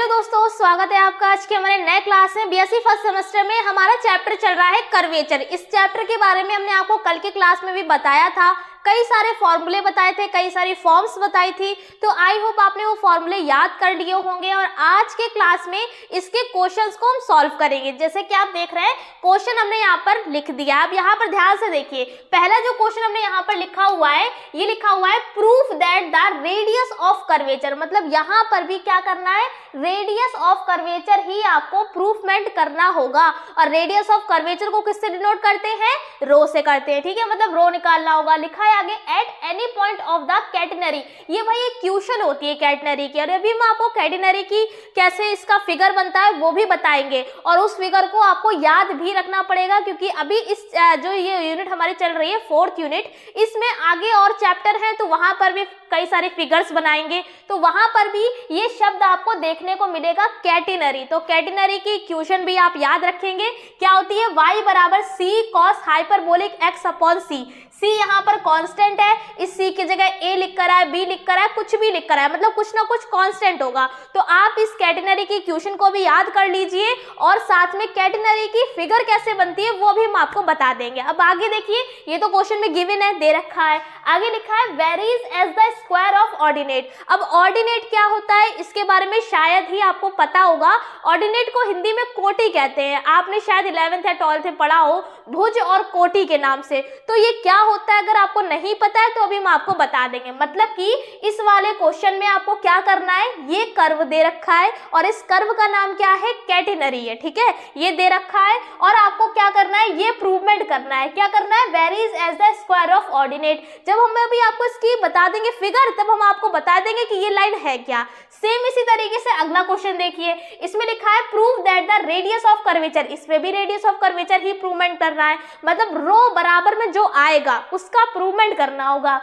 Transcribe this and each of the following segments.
hello दोस्तों स्वागत है आपका आज के हमारे नए क्लास में बीएससी फर्स्ट सेमेस्टर में हमारा चैप्टर चल रहा है कर्वेचर इस चैप्टर के बारे में हमने आपको कल के क्लास में भी बताया था कई सारे फॉर्मूले बताए थे कई सारी फॉर्म्स बताई थी तो आई होप आपने वो फॉर्मूले याद कर लिए होंगे और आज के क्लास में इसके क्वेश्चंस को हम सॉल्व करेंगे जैसे कि आप देख रहे हैं क्वेश्चन हमने यहाँ पर लिख दिया आप यहाँ पर ध्यान से देखिए पहला जो क्वेश्चन हमने यहाँ पर लिखा हुआ है ये लिखा हुआ है proof that the radius of curvature मतलब यहाँ पर भी क्या करना है रेडियस ऑफ कर्वेचर ही आपको प्रूफमेंट करना होगा और रेडियस ऑफ कर्वेचर को किससे डिनोट करते हैं रो से करते हैं ठीक है मतलब रो निकालना होगा लिखा है आगे at any point of the catenary ये भाई एक क्यूशन होती है कैटनरी की और अभी हम आपको कैटनरी की कैसे इसका फिगर बनता है वो भी बताएंगे और उस फिगर को आपको याद भी रखना पड़ेगा क्योंकि अभी इस जो ये यूनिट हमारी चल रही है फोर्थ यूनिट इसमें आगे और चैप्टर है तो वहां पर भी कई सारे फिगर्स बनाएंगे तो वहां पर भी ये शब्द आपको देखने को मिलेगा कैटिनरी तो कैटिनरी की क्यूशन भी आप याद रखेंगे क्या होती है वाई बराबर c cos hyperbolic x upon c c यहाँ पर कांस्टेंट है इस सी की जगह ए लिख कर आए बी लिख कर आए कुछ भी लिख कर आए मतलब कुछ ना कुछ कांस्टेंट होगा तो आप इस कैटेनरी की क्वेश्चन को भी याद कर लीजिए और साथ में कैटेनरी की फिगर कैसे बनती है वो भी हम आपको बता देंगे अब आगे देखिए ये तो क्वेश्चन में गिवन है दे रखा है आगे लिखा है varies as the square of ordinate अब ऑर्डिनेट क्या होता है इसके बारे में शायद ही आपको पता होगा ऑर्डिनेट को हिंदी में कोटी कहते हैं आपने शायद इलेवेंथ या ट्वेल्थ में पढ़ा हो भुज और कोटी के नाम से तो ये क्या होता है अगर आपको नहीं पता है तो अभी हम आपको बता देंगे मतलब कि इस वाले क्वेश्चन में आपको क्या करना है ये कर्व दे रखा है और इस कर्व का नाम क्या है कैटिनरी है ठीक है ये दे रखा है और आपको क्या करना है ये प्रूवमेंट करना है क्या करना है is as the square of ordinate जब हम अभी आपको इसकी बता देंगे फिगर तब हम आपको बता देंगे कि ये लाइन है क्या सेम इसी तरीके से अगला क्वेश्चन देखिए इसमें लिखा है prove that the radius of curvature इसमें भी रेडियस ऑफ कर्वेचर ही प्रूवमेंट कर रहा है मतलब रो बराबर में जो आएगा उसका प्रूवमेंट करना होगा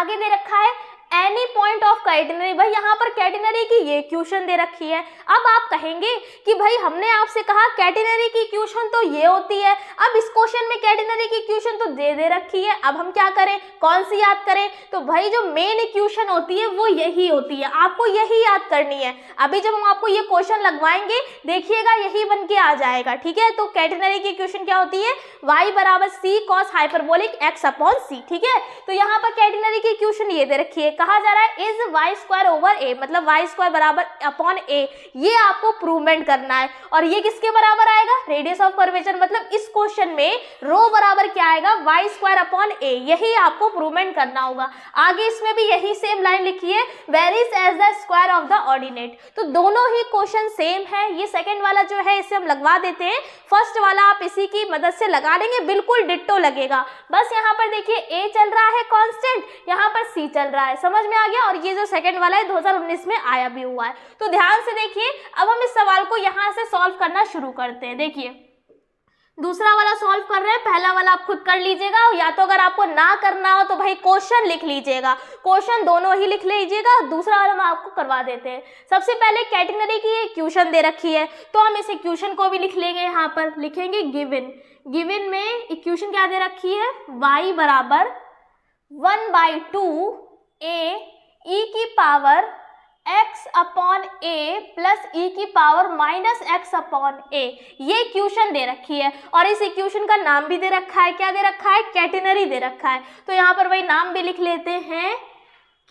आगे दे रखा है एनी पॉइंट ऑफ कैटेनरी भाई यहाँ पर कैटेनरी की ये क्यूशन दे रखी है अब आप कहेंगे कि भाई हमने आपसे कहा कैटेनरी की क्यूशन तो ये होती है अब इस क्वेश्चन में कैटेनरी की क्यूशन तो दे दे रखी है अब हम क्या करें कौन सी याद करें तो भाई जो मेन क्यूशन होती है वो यही होती है आपको यही याद करनी है अभी जब हम आपको ये क्वेश्चन लगवाएंगे देखिएगा यही बन के आ जाएगा ठीक है तो कैटेनरी की क्वेश्चन क्या होती है वाई बराबर c cos hyperbolic x upon c ठीक है तो यहाँ पर कैटेनरी की क्यूशन ये दे रखी है कहा जा रहा है is y square over a मतलब वाई स्क्वायर बराबर अपॉन ए ये आपको प्रूवमेंट करना है और ये किसके बराबर आएगा रेडियस ऑफ कर्वेचर मतलब इस क्वेश्चन में रो बराबर क्या आएगा वाई स्क्वायर अपॉन ए यही आपको प्रूवमेंट करना होगा आगे इसमें भी यही सेम लाइन लिखी है varies as the square of the ordinate तो दोनों ही क्वेश्चन सेम है ये सेकेंड वाला जो है इसे हम लगवा देते हैं फर्स्ट वाला आप इसी की मदद से लगा देंगे बिल्कुल डिट्टो लगेगा बस यहाँ पर देखिए ए चल रहा है कॉन्स्टेंट यहाँ पर सी चल रहा है समझ में आ गया और ये जो सेकंड वाला है 2019 में आया भी हुआ है तो ध्यान से देखिए अब हम इस सवाल को यहाँ से सॉल्व करना शुरू करते हैं देखिए दूसरा वाला सॉल्व कर रहे हैं पहला वाला आप खुद कर लीजिएगा या तो अगर आपको ना करना हो तो भाई क्वेश्चन लिख लीजिएगा क्वेश्चन दोनों ही लिख लीजिएगा दूसरा वाला हम आपको करवा देते हैं सबसे पहले कैटेगरी की क्वेश्चन दे रखी है तो हम इसे क्वेश्चन को भी लिख लेंगे यहाँ पर लिखेंगे गिवन गिवन में इक्वेशन क्या दे रखी है वाई बराबर one by two a e e की power x upon a plus e की power minus x upon a ये इक्वेशन दे रखी है और इस इक्वेशन का नाम भी दे रखा है क्या दे रखा है कैटेनरी दे रखा है तो यहाँ पर भाई नाम भी लिख लेते हैं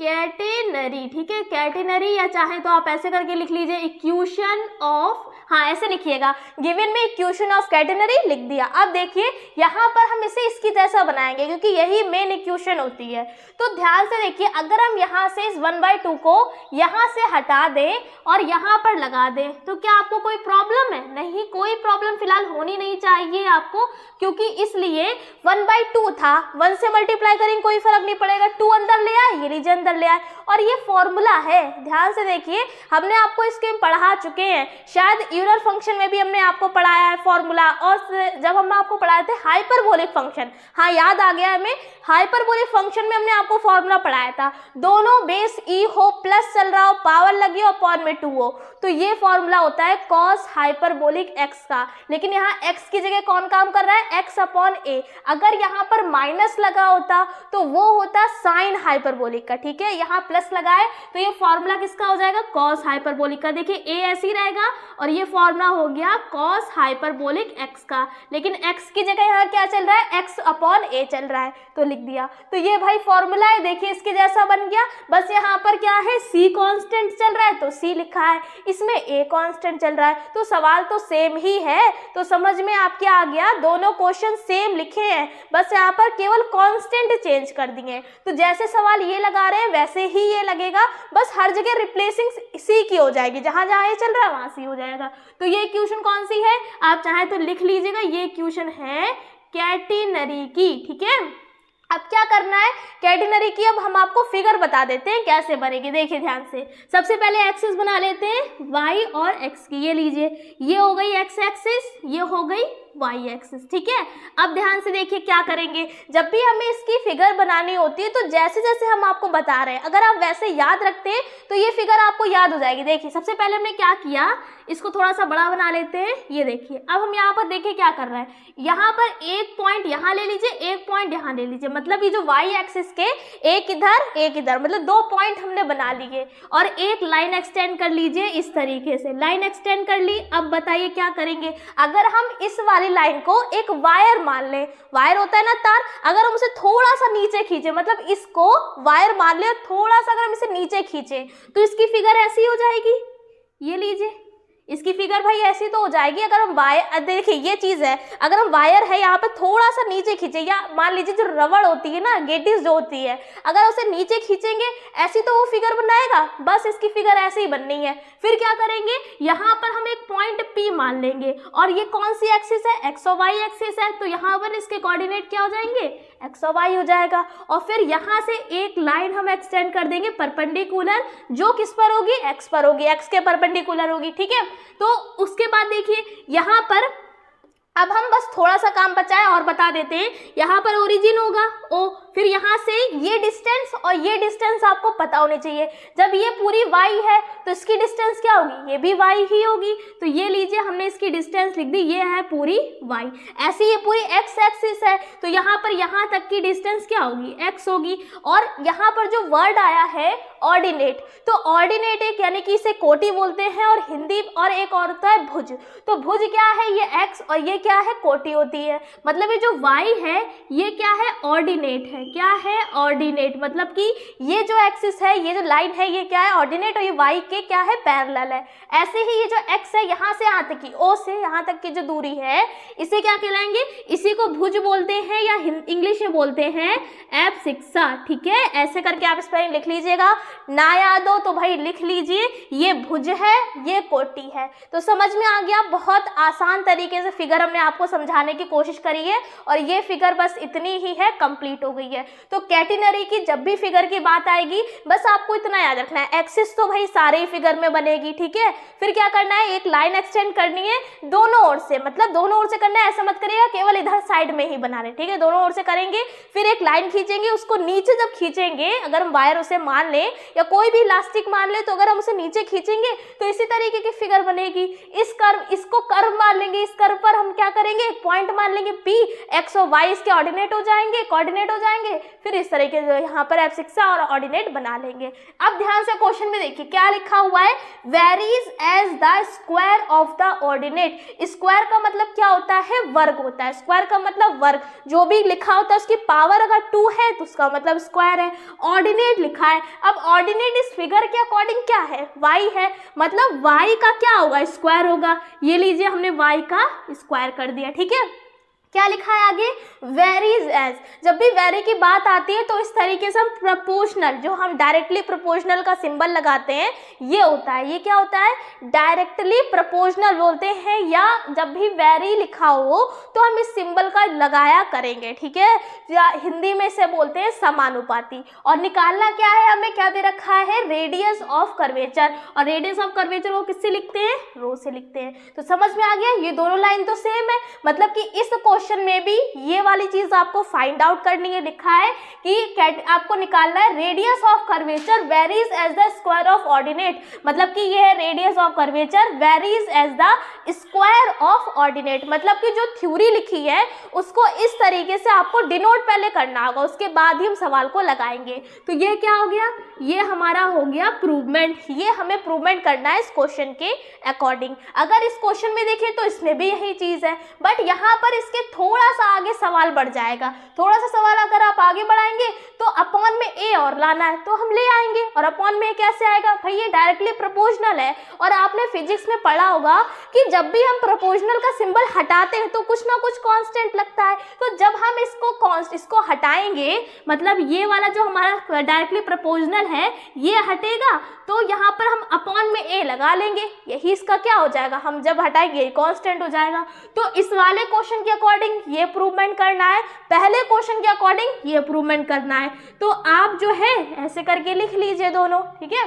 कैटेनरी ठीक है कैटेनरी या चाहे तो आप ऐसे करके लिख लीजिए इक्वेशन ऑफ हाँ ऐसे लिखिएगा गिवन में इक्वेशन ऑफ कैटेनरी लिख दिया अब देखिए यहाँ पर हम इसे इसकी जैसा बनाएंगे क्योंकि यही मेन इक्वेशन होती है तो ध्यान से देखिए अगर हम यहाँ से इस वन बाई टू को यहाँ से हटा दें और यहाँ पर लगा दें तो क्या आपको कोई प्रॉब्लम है नहीं कोई प्रॉब्लम फिलहाल होनी नहीं चाहिए आपको क्योंकि इसलिए वन बाई टू था वन से मल्टीप्लाई करेंगे कोई फर्क नहीं पड़ेगा टू अंदर ले आए ये रीजन अंदर ले आए और ये फॉर्मूला है ध्यान से देखिए हमने आपको इसके पढ़ा चुके हैं शायद यूलर फंक्शन में भी हमने आपको पढ़ाया है फॉर्मूला और जब हम आपको पढ़ाए थे हाइपरबोलिक फंक्शन हाँ याद आ गया हमें हाइपरबोलिक फंक्शन में हमने आपको फॉर्मूला पढ़ाया था दोनों बेस ई e हो प्लस चल रहा हो पावर लगी हो अपॉन में टू हो तो ये फॉर्मूला होता है कॉस हाइपरबोलिक एक्स का लेकिन यहाँ एक्स की जगह कौन काम कर रहा है एक्स अपॉन ए अगर यहाँ पर माइनस लगा होता तो वो होता साइन हाइपरबोलिक का ठीक है यहाँ प्लस लगाए तो ये फॉर्मूला किसका हो जाएगा कॉस हाइपरबोलिक का देखिए ए ऐसे ही रहेगा और ये फॉर्मूला हो गया कॉस हाइपरबोलिक एक्स का लेकिन एक्स की जगह यहाँ क्या चल रहा है एक्स अपॉन ए चल रहा है तो लिख दिया तो ये भाई फॉर्मूला है देखिए इसके जैसा बन गया बस यहाँ पर क्या है सी कॉन्स्टेंट चल रहा है तो सी लिखा है इसमें ए कॉन्स्टेंट चल रहा है तो सवाल तो सेम ही है तो समझ में आपके आ गया दोनों क्वेश्चन सेम लिखे हैं बस यहाँ पर केवल कॉन्स्टेंट चेंज कर दिए तो जैसे सवाल ये लगा रहे हैं वैसे ही ये लगेगा बस हर जगह रिप्लेसिंग सी की हो जाएगी जहाँ जहाँ ये चल रहा है वहाँ सी हो जाएगा तो ये क्वेश्चन कौन सी है आप चाहें तो लिख लीजिएगा ये क्वेश्चन है कैटिनरी की ठीक है अब क्या करना है कैटनरी की अब हम आपको फिगर बता देते हैं कैसे बनेगी देखिए ध्यान से सबसे पहले एक्सिस बना लेते हैं वाई और एक्स की ये लीजिए ये हो गई एक्स एक्सिस ये हो गई वाई एक्सिस ठीक है अब ध्यान से देखिए क्या करेंगे जब भी हमें इसकी फिगर बनानी होती है तो जैसे जैसे हम आपको बता रहे हैं अगर आप वैसे याद रखते हैं तो ये फिगर आपको याद हो जाएगी देखिए सबसे पहले हमने क्या किया इसको थोड़ा सा बड़ा बना लेते हैं ये देखिए अब हम यहाँ पर देखिए क्या कर रहे हैं यहाँ पर एक पॉइंट यहाँ ले लीजिए एक पॉइंट यहाँ ले लीजिए मतलब ये जो वाई एक्सिस के एक इधर एक इधर मतलब दो पॉइंट हमने बना लिए और एक लाइन एक्सटेंड कर लीजिए इस तरीके से लाइन एक्सटेंड कर ली अब बताइए क्या करेंगे अगर हम इस वाले वाली लाइन को एक वायर मान लें वायर होता है ना तार अगर हम उसे थोड़ा सा नीचे खींचे मतलब इसको वायर मान लें और थोड़ा सा अगर हम इसे नीचे खींचे तो इसकी फिगर ऐसी हो जाएगी ये लीजिए इसकी फिगर भाई ऐसी तो हो जाएगी अगर हम वायर देखिए ये चीज़ है अगर हम वायर है यहाँ पे थोड़ा सा नीचे खींचे या मान लीजिए जो रबड़ होती है ना गेटिस जो होती है अगर उसे नीचे खींचेंगे ऐसी तो वो फिगर बनाएगा बस इसकी फिगर ऐसे ही बननी है फिर क्या करेंगे यहाँ पर हम एक पॉइंट पी मान लेंगे और ये कौन सी एक्सिस है एक्स और वाई एक्सिस है तो यहाँ पर इसके कॉर्डिनेट क्या हो जाएंगे एक्स और वाई हो जाएगा और फिर यहाँ से एक लाइन हम एक्सटेंड कर देंगे परपेंडिकुलर जो किस पर होगी एक्स पर होगी एक्स के परपेंडिकुलर होगी ठीक है तो उसके बाद देखिए यहाँ पर अब हम बस थोड़ा सा काम बचा है और बता देते हैं यहाँ पर ओरिजिन होगा ओ फिर यहाँ से ये डिस्टेंस और ये डिस्टेंस आपको पता होने चाहिए जब ये पूरी वाई है तो इसकी डिस्टेंस क्या होगी ये भी वाई ही होगी तो ये लीजिए हमने इसकी डिस्टेंस लिख दी ये है पूरी वाई ऐसी ये पूरी एक्स एक्सिस है तो यहाँ पर यहाँ तक की डिस्टेंस क्या होगी एक्स होगी और यहाँ पर जो वर्ड आया है ऑर्डिनेट तो ऑर्डिनेट एक यानी कि इसे कोटी बोलते हैं और हिंदी और एक और होता है भुज तो भुज क्या है ये एक्स और ये क्या है कोटी होती है मतलब ये जो वाई है ये क्या है ऑर्डिनेट है है क्या है ऑर्डिनेट मतलब कि ये जो एक्सिस है ये जो लाइन है ये क्या है ऑर्डिनेट और ये वाई के क्या है पैरेलल है ऐसे ही ये जो एक्स है यहाँ से यहाँ तक की ओ से यहाँ तक की जो दूरी है इसे क्या कहलाएंगे इसी को भुज बोलते हैं या इंग्लिश में बोलते हैं एप सिक्सा ठीक है ऐसे करके आप स्पेलिंग लिख लीजिएगा ना याद हो तो भाई लिख लीजिए ये भुज है ये कोटी है तो समझ में आ गया बहुत आसान तरीके से फिगर हमने आपको समझाने की कोशिश करी है और ये फिगर बस इतनी ही है कंप्लीट हो गई होती है तो कैटिनरी की जब भी फिगर की बात आएगी बस आपको इतना याद रखना है एक्सिस तो भाई सारे ही फिगर में बनेगी ठीक है फिर क्या करना है एक लाइन एक्सटेंड करनी है दोनों ओर से मतलब दोनों ओर से करना है ऐसा मत करिएगा केवल इधर साइड में ही बना रहे ठीक है दोनों ओर से करेंगे फिर एक लाइन खींचेंगे उसको नीचे जब खींचेंगे अगर हम वायर उसे मान लें या कोई भी इलास्टिक मान लें तो अगर हम उसे नीचे खींचेंगे तो इसी तरीके की फिगर बनेगी इस कर्व इसको कर्व मान लेंगे इस कर्व पर हम क्या करेंगे पॉइंट मान लेंगे पी एक्स और वाई इसके ऑर्डिनेट हो जाएंगे कोऑर्डिनेट हो जाएंगे लेंगे फिर इस तरीके से यहाँ पर एफ एपसिक्सा और ऑर्डिनेट बना लेंगे अब ध्यान से क्वेश्चन में देखिए क्या लिखा हुआ है varies as the square of the ordinate square का मतलब क्या होता है वर्ग होता है स्क्वायर का मतलब वर्ग जो भी लिखा होता है उसकी पावर अगर टू है तो उसका मतलब स्क्वायर है ऑर्डिनेट लिखा है अब ऑर्डिनेट इस फिगर के अकॉर्डिंग क्या है वाई है मतलब वाई का क्या होगा स्क्वायर होगा ये लीजिए हमने वाई का स्क्वायर कर दिया ठीक है क्या लिखा है आगे वेरीज एज जब भी वेरी की बात आती है तो इस तरीके से हम प्रपोर्शनल जो हम डायरेक्टली प्रपोर्शनल का सिंबल लगाते हैं ये होता है ये क्या होता है डायरेक्टली प्रपोर्शनल बोलते हैं या जब भी वेरी लिखा हो तो हम इस सिंबल का लगाया करेंगे ठीक है या हिंदी में इसे बोलते हैं समानुपाति और निकालना क्या है हमें क्या दे रखा है रेडियस ऑफ कर्वेचर और रेडियस ऑफ कर्वेचर वो किससे लिखते हैं रो से लिखते हैं तो समझ में आ गया ये दोनों लाइन तो सेम है मतलब कि इस क्वेश्चन क्वेश्चन में भी ये वाली चीज आपको फाइंड आउट करनी है लिखा है कि आपको निकालना है radius of curvature varies as the square of ordinate मतलब कि ये है radius of curvature varies as the square of ordinate मतलब कि जो थ्योरी लिखी है उसको इस तरीके से आपको डिनोट पहले करना होगा उसके बाद ही हम सवाल को लगाएंगे तो ये क्या हो गया ये हमारा हो गया प्रूवमेंट ये हमें प्रूवमेंट करना है इस क्वेश्चन के अकॉर्डिंग अगर इस क्वेश्चन में देखें तो इसमें भी यही चीज़ है बट यहाँ पर इसके थोड़ा सा आगे सवाल बढ़ जाएगा थोड़ा सा सवाल अगर आप आगे बढ़ाएंगे तो अपॉन में ए और लाना है तो हम ले आएंगे और अपॉन में कैसे आएगा भाई ये डायरेक्टली प्रपोजनल है और आपने फिजिक्स में पढ़ा होगा कि जब भी हम प्रपोजनल का सिंबल हटाते हैं तो कुछ ना कुछ कॉन्स्टेंट लगता है तो जब हम इसको इसको हटाएंगे मतलब ये वाला जो हमारा डायरेक्टली प्रपोजनल है ये हटेगा तो यहाँ पर हम अपॉन में ए लगा लेंगे यही इसका क्या हो जाएगा हम जब हटाएंगे कॉन्स्टेंट हो जाएगा तो इस वाले क्वेश्चन के अकॉर्डिंग अकॉर्डिंग ये प्रूवमेंट करना है पहले क्वेश्चन के अकॉर्डिंग ये प्रूवमेंट करना है तो आप जो है ऐसे करके लिख लीजिए दोनों ठीक है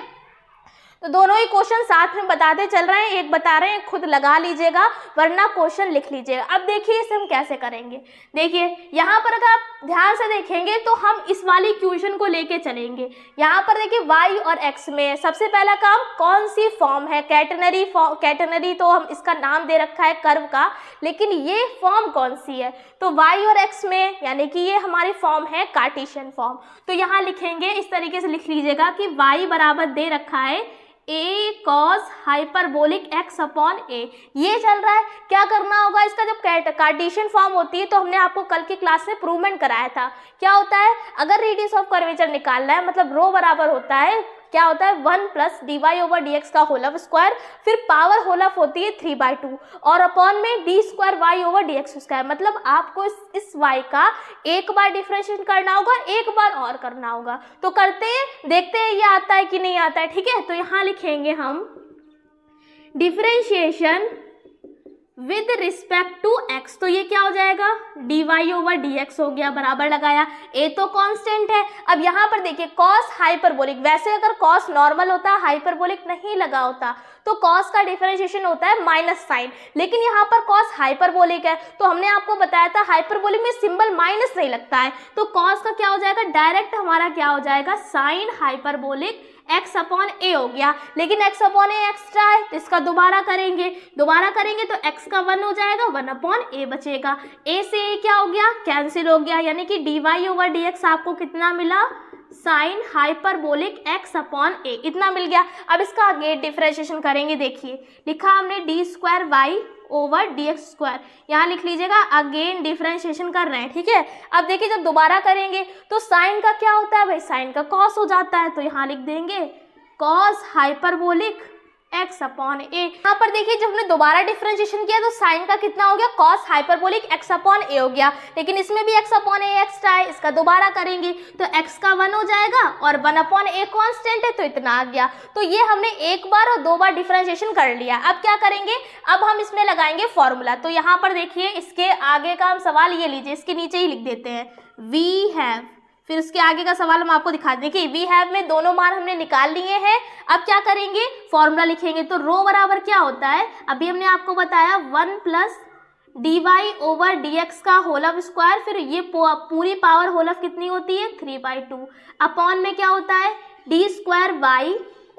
तो दोनों ही क्वेश्चन साथ में बताते चल रहे हैं एक बता रहे हैं खुद लगा लीजिएगा वरना क्वेश्चन लिख लीजिएगा अब देखिए इसे हम कैसे करेंगे देखिए यहाँ पर अगर आप ध्यान से देखेंगे तो हम इस वाली क्वेश्चन को लेके चलेंगे यहाँ पर देखिए वाई और एक्स में सबसे पहला काम कौन सी फॉर्म है कैटनरी फॉर्म कैटनरी तो हम इसका नाम दे रखा है कर्व का लेकिन ये फॉर्म कौन सी है तो वाई और एक्स में यानी कि ये हमारी फॉर्म है कार्टिशियन फॉर्म तो यहाँ लिखेंगे इस तरीके से लिख लीजिएगा कि वाई बराबर दे रखा है a cos hyperbolic x upon a ये चल रहा है क्या करना होगा इसका जब कार्टेशियन फॉर्म होती है तो हमने आपको कल की क्लास में प्रूवमेंट कराया था क्या होता है अगर रेडियस ऑफ कर्वेचर निकालना है मतलब रो बराबर होता है क्या होता है one plus d y over d x का होल ऑफ स्क्वायर फिर पावर होल ऑफ होती है थ्री बाई टू और अपॉन में d square y over d x square मतलब आपको इस, इस वाई का एक बार डिफ्रेंशिएशन करना होगा एक बार और करना होगा तो करते हैं देखते हैं ये आता है कि नहीं आता है ठीक है तो यहाँ लिखेंगे हम differentiation with respect to x तो ये क्या हो जाएगा d y over d x हो गया बराबर लगाया ए तो कांस्टेंट है अब यहाँ पर देखिए कॉस हाइपरबोलिक वैसे अगर कॉस नॉर्मल होता हाइपरबोलिक नहीं लगा होता तो कॉस का डिफ्रेंशिएशन होता है माइनस साइन लेकिन यहाँ पर कॉस हाइपरबोलिक है तो हमने आपको बताया था हाइपरबोलिक में सिंबल माइनस नहीं लगता है तो कॉस का क्या हो जाएगा डायरेक्ट हमारा क्या हो जाएगा sine hyperbolic x upon a हो गया लेकिन एक्स अपॉन ए एक्स्ट्रा है तो इसका दोबारा करेंगे दोबारा करेंगे तो एक्स का वन हो जाएगा वन अपॉन ए बचेगा ए से ए क्या हो गया कैंसिल हो गया यानी कि d y over d x आपको कितना मिला sine hyperbolic x upon a इतना मिल गया अब इसका आगे डिफ्रेंशिएशन करेंगे देखिए लिखा हमने d square y over d x square यहाँ लिख लीजिएगा अगेन डिफ्रेंशिएशन कर रहे हैं ठीक है अब देखिए जब दोबारा करेंगे तो साइन का क्या होता है भाई साइन का कॉस हो जाता है तो यहाँ लिख देंगे cos hyperbolic x upon a यहाँ पर देखिए जब हमने दोबारा डिफ्रेंशिएशन किया तो साइन का कितना हो गया cos hyperbolic x upon a हो गया लेकिन इसमें भी एक्स अपॉन ए एक्स्ट्रा है इसका दोबारा करेंगे तो एक्स का वन हो जाएगा और वन अपॉन ए कॉन्स्टेंट है तो इतना आ गया तो ये हमने एक बार और दो बार डिफ्रेंशिएशन कर लिया अब क्या करेंगे अब हम इसमें लगाएंगे फॉर्मूला तो यहाँ पर देखिए इसके आगे का हम सवाल ये लीजिए इसके नीचे ही लिख देते हैं वी हैव फिर उसके आगे का सवाल हम आपको दिखा देंगे वी हैव में दोनों मान हमने निकाल लिए हैं अब क्या करेंगे फॉर्मूला लिखेंगे तो रो बराबर क्या होता है अभी हमने आपको बताया one plus d y over d x का होल ऑफ स्क्वायर फिर ये पूरी पावर होल ऑफ कितनी होती है थ्री बाई टू अपॉन में क्या होता है d square y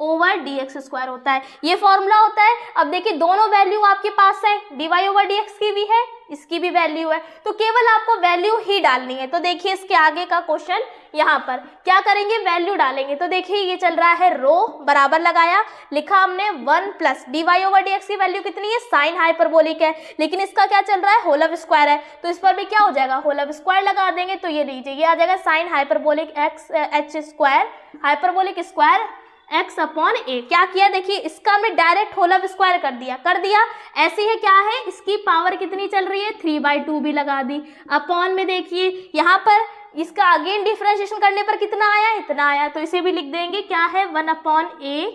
over d x square होता है ये फॉर्मूला होता है अब देखिए दोनों वैल्यू आपके पास है d y over d x की भी है इसकी भी वैल्यू है तो केवल आपको वैल्यू ही डालनी है तो देखिए इसके आगे का क्वेश्चन यहाँ पर क्या करेंगे वैल्यू डालेंगे तो देखिए ये चल रहा है रो बराबर लगाया लिखा हमने one plus d y over d x की वैल्यू कितनी है साइन हाइपरबोलिक है लेकिन इसका क्या चल रहा है होलव स्क्वायर है तो इस पर भी क्या हो जाएगा होलव स्क्वायर लगा देंगे तो ये लीजिए ये आ जाएगा sine hyperbolic x h square hyperbolic square x upon a क्या किया देखिए इसका हमने डायरेक्ट होल ऑफ स्क्वायर कर दिया कर दिया ऐसे है क्या है इसकी पावर कितनी चल रही है थ्री बाई टू भी लगा दी अपॉन में देखिए यहाँ पर इसका अगेन डिफ्रेंशिएशन करने पर कितना आया इतना आया तो इसे भी लिख देंगे क्या है one upon a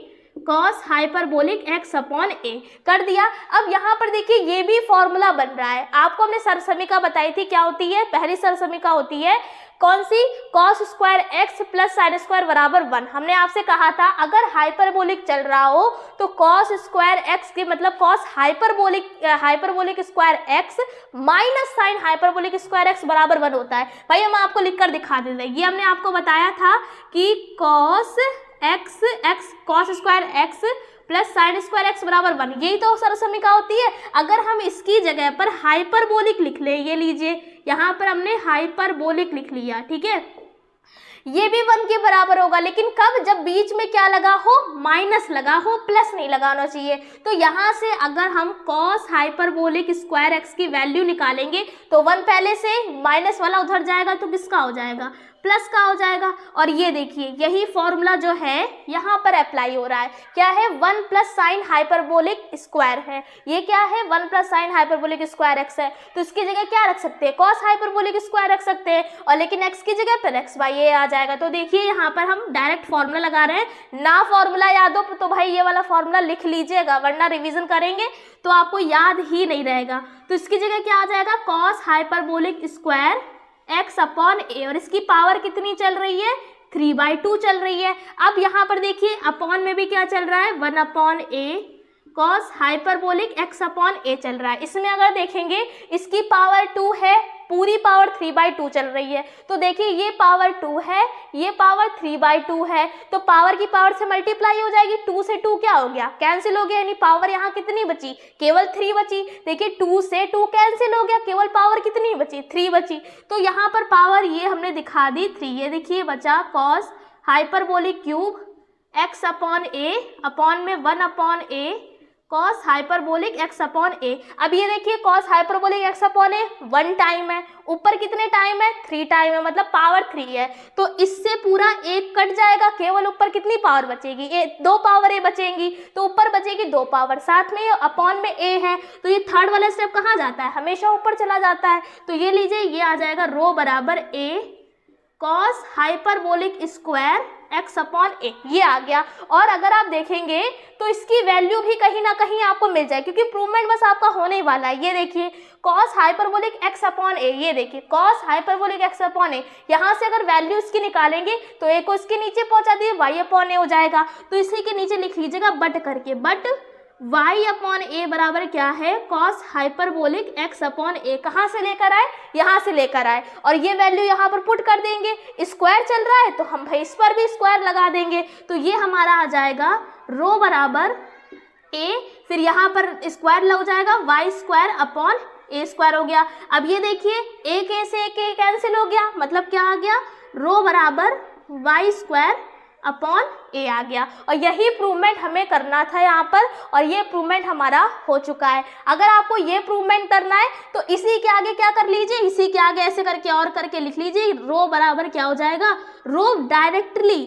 cos hyperbolic x upon a कर दिया अब यहाँ पर देखिए ये भी फॉर्मूला बन रहा है आपको हमने सरसमिका बताई थी क्या होती है पहली सरसमिका होती है कौन सी cos square x plus sine square बराबर वन हमने आपसे कहा था अगर हाइपरबोलिक चल रहा हो तो कॉस स्क्वायर एक्स के मतलब cos hyperbolic hyperbolic square x minus sine hyperbolic square x बराबर वन होता है भाई हम आपको लिख कर दिखा देते हैं ये हमने आपको बताया था कि cos x x cos square x plus sine square x बराबर वन यही तो सरसमिका होती है अगर हम इसकी जगह पर हाइपरबोलिक लिख लें ये लीजिए यहाँ पर हमने हाइपरबोलिक लिख लिया ठीक है ये भी वन के बराबर होगा लेकिन कब जब बीच में क्या लगा हो माइनस लगा हो प्लस नहीं लगाना चाहिए तो यहाँ से अगर हम कॉस हाइपरबोलिक स्क्वायर एक्स की वैल्यू निकालेंगे तो वन पहले से माइनस वाला उधर जाएगा तो किसका हो जाएगा प्लस का हो जाएगा और ये देखिए यही फॉर्मूला जो है यहाँ पर अप्लाई हो रहा है क्या है one plus sine hyperbolic square है ये क्या है one plus sine hyperbolic square x है तो इसकी जगह क्या रख सकते हैं कॉस हाइपरबोलिक स्क्वायर रख सकते हैं और लेकिन एक्स की जगह पर एक्स वाई ये आ जाएगा तो देखिए यहाँ पर हम डायरेक्ट फॉर्मूला लगा रहे हैं ना फॉर्मूला याद हो तो भाई ये वाला फॉर्मूला लिख लीजिएगा वरना रिविजन करेंगे तो आपको याद ही नहीं रहेगा तो इसकी जगह क्या आ जाएगा cos hyperbolic square x upon a और इसकी पावर कितनी चल रही है थ्री बाई टू चल रही है अब यहाँ पर देखिए अपॉन में भी क्या चल रहा है one upon a cos hyperbolic x upon a चल रहा है इसमें अगर देखेंगे इसकी पावर टू है पूरी पावर थ्री बाई टू चल रही है तो देखिए ये पावर टू है ये पावर थ्री बाई टू है तो पावर की पावर से मल्टीप्लाई हो जाएगी टू से टू क्या हो गया कैंसिल हो गया यानी पावर यहाँ कितनी बची केवल थ्री बची देखिए टू से टू कैंसिल हो गया केवल पावर कितनी बची थ्री बची तो यहाँ पर पावर ये हमने दिखा दी थ्री ये देखिए बचा cos hyperbolic cube x upon a upon में one upon a cos hyperbolic x upon a अब ये देखिए cos hyperbolic x upon a one time है ऊपर कितने टाइम है थ्री टाइम है मतलब पावर थ्री है तो इससे पूरा एक कट जाएगा केवल ऊपर कितनी पावर बचेगी ए दो पावर ए बचेंगी तो ऊपर बचेगी दो पावर साथ में ये अपॉन में ए है तो ये थर्ड वाला स्टेप कहाँ जाता है हमेशा ऊपर चला जाता है तो ये लीजिए ये आ जाएगा रो बराबर a cos hyperbolic square x upon a ये आ गया और अगर आप देखेंगे तो इसकी वैल्यू भी कहीं ना कहीं आपको मिल जाए क्योंकि प्रूवमेंट बस आपका होने ही वाला है ये देखिए cos hyperbolic x upon a ये देखिए cos hyperbolic x upon a यहाँ से अगर वैल्यू इसकी निकालेंगे तो ए को इसके नीचे पहुँचा दिए वाई अपॉन ए हो जाएगा तो इसी के नीचे लिख लीजिएगा बट करके बट y अपॉन ए बराबर क्या है cos hyperbolic x upon a कहाँ से लेकर आए यहाँ से लेकर आए और ये वैल्यू यहाँ पर पुट कर देंगे स्क्वायर चल रहा है तो हम भाई इस पर भी स्क्वायर लगा देंगे तो ये हमारा आ जाएगा रो बराबर ए फिर यहाँ पर स्क्वायर लग जाएगा y square upon a square हो गया अब ये देखिए ए के से एक ए कैंसिल हो गया मतलब क्या आ गया रो बराबर वाई स्क्वायर अपॉन ए आ गया और यही प्रूवमेंट हमें करना था यहाँ पर और ये प्रूवमेंट हमारा हो चुका है अगर आपको ये प्रूवमेंट करना है तो इसी के आगे क्या कर लीजिए इसी के आगे ऐसे करके और करके लिख लीजिए रो बराबर क्या हो जाएगा rho directly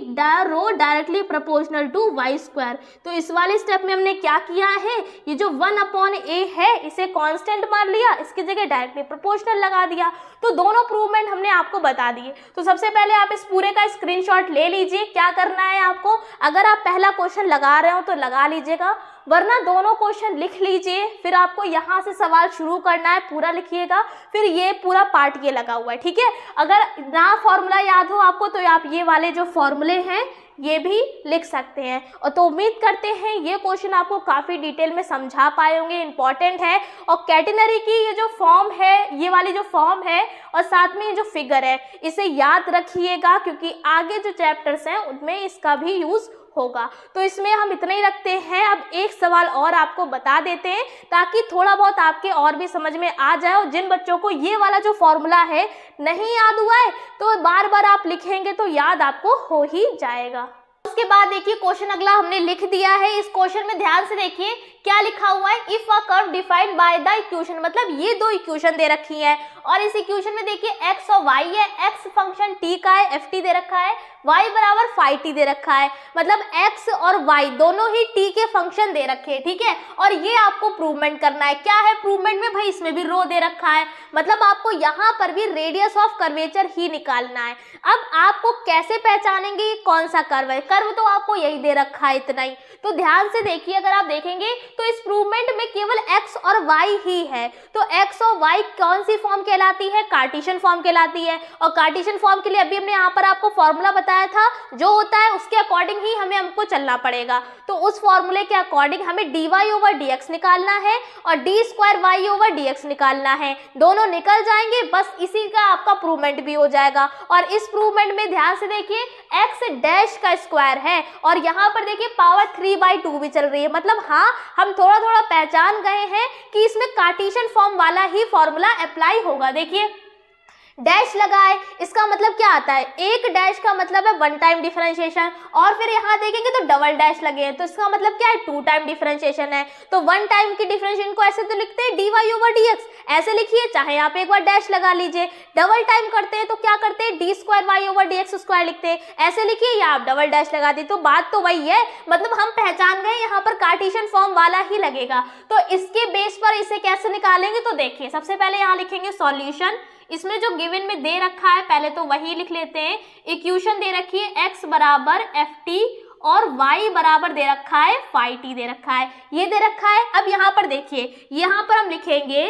rho directly proportional to y square तो इस वाले स्टेप में हमने क्या किया है ये जो वन अपॉन ए है इसे कॉन्स्टेंट मान लिया इसकी जगह डायरेक्टली प्रपोर्शनल लगा दिया तो दोनों प्रूवमेंट हमने आपको बता दिए तो सबसे पहले आप इस पूरे का स्क्रीनशॉट ले लीजिए क्या करना है आपको अगर आप पहला क्वेश्चन लगा रहे हो तो लगा लीजिएगा वरना दोनों क्वेश्चन लिख लीजिए फिर आपको यहाँ से सवाल शुरू करना है पूरा लिखिएगा फिर ये पूरा पार्ट ये लगा हुआ है ठीक है अगर ना फॉर्मूला याद हो आपको तो आप ये वाले जो फॉर्मूले हैं ये भी लिख सकते हैं और तो उम्मीद करते हैं ये क्वेश्चन आपको काफ़ी डिटेल में समझा पाए होंगे इंपॉर्टेंट है और कैटेनरी की ये जो फॉर्म है ये वाली जो फॉर्म है और साथ में ये जो फिगर है इसे याद रखिएगा क्योंकि आगे जो चैप्टर्स हैं उनमें इसका भी यूज़ होगा तो इसमें हम इतना ही रखते हैं अब एक सवाल और आपको बता देते हैं ताकि थोड़ा बहुत आपके और भी समझ में आ जाए और जिन बच्चों को ये वाला जो फॉर्मूला है नहीं याद हुआ है तो बार बार आप लिखेंगे तो याद आपको हो ही जाएगा उसके बाद देखिए क्वेश्चन अगला हमने लिख दिया है इस क्वेश्चन में ध्यान से देखिए क्या लिखा हुआ है if a curve defined by the equation मतलब ये दो इक्वेशन दे रखी है और इस इक्वेशन में देखिए एक्स और वाई है एक्स फंक्शन टी का है एफ टी दे रखा है वाई बराबर फाइव टी दे रखा है मतलब एक्स और वाई दोनों ही टी के फंक्शन दे रखे हैं ठीक है और ये आपको प्रूवमेंट करना है क्या है प्रूवमेंट में भाई इसमें भी रो दे रखा है मतलब आपको यहाँ पर भी रेडियस ऑफ कर्वेचर ही निकालना है अब आपको कैसे पहचानेंगे कौन सा कर्व है कर्व तो आपको यही दे रखा है इतना ही तो ध्यान से देखिए अगर आप देखेंगे तो इस प्रूवमेंट में केवल x और y ही है तो x और y कौन सी फॉर्म कहलाती है कार्टिशन फॉर्म कहलाती है और कार्टिशन फॉर्म के लिए अभी हमने यहाँ पर आपको फॉर्मूला बताया था जो होता है उसके अकॉर्डिंग ही हमें हमको चलना पड़ेगा तो उस फॉर्मूले के अकॉर्डिंग हमें d y over d x निकालना है और d square y over d x निकालना है दोनों निकल जाएंगे बस इसी का आपका प्रूवमेंट भी हो जाएगा और इस प्रूवमेंट में ध्यान से देखिए एक्स डैश का स्क्वायर है और यहाँ पर देखिए पावर थ्री बाई टू भी चल रही है मतलब हाँ हम थोड़ा थोड़ा पहचान गए हैं कि इसमें कार्टिशन फॉर्म वाला ही फॉर्मूला अप्लाई होगा देखिए डैश लगाए इसका मतलब क्या आता है एक डैश का मतलब है वन टाइम डिफरेंशिएशन और फिर यहाँ देखेंगे तो डबल डैश लगे हैं तो इसका मतलब क्या है टू टाइम डिफरेंशिएशन है तो वन टाइम की डिफरेंशिएशन को ऐसे तो लिखते हैं d y over d x ऐसे लिखिए चाहे आप एक बार डैश लगा लीजिए डबल टाइम करते हैं तो क्या करते हैं d square y over d x square लिखते हैं ऐसे लिखिए या आप डबल डैश लगा दी तो बात तो वही है मतलब हम पहचान गए यहाँ पर कार्टिशन फॉर्म वाला ही लगेगा तो इसके बेस पर इसे कैसे निकालेंगे तो देखिए सबसे पहले यहाँ लिखेंगे सॉल्यूशन इसमें जो गिवन में दे रखा है पहले तो वही लिख लेते हैं इक्यूशन दे रखी है एक्स बराबर एफ टी और y बराबर दे रखा है फाइव टी दे रखा है ये दे रखा है अब यहाँ पर देखिए यहाँ पर हम लिखेंगे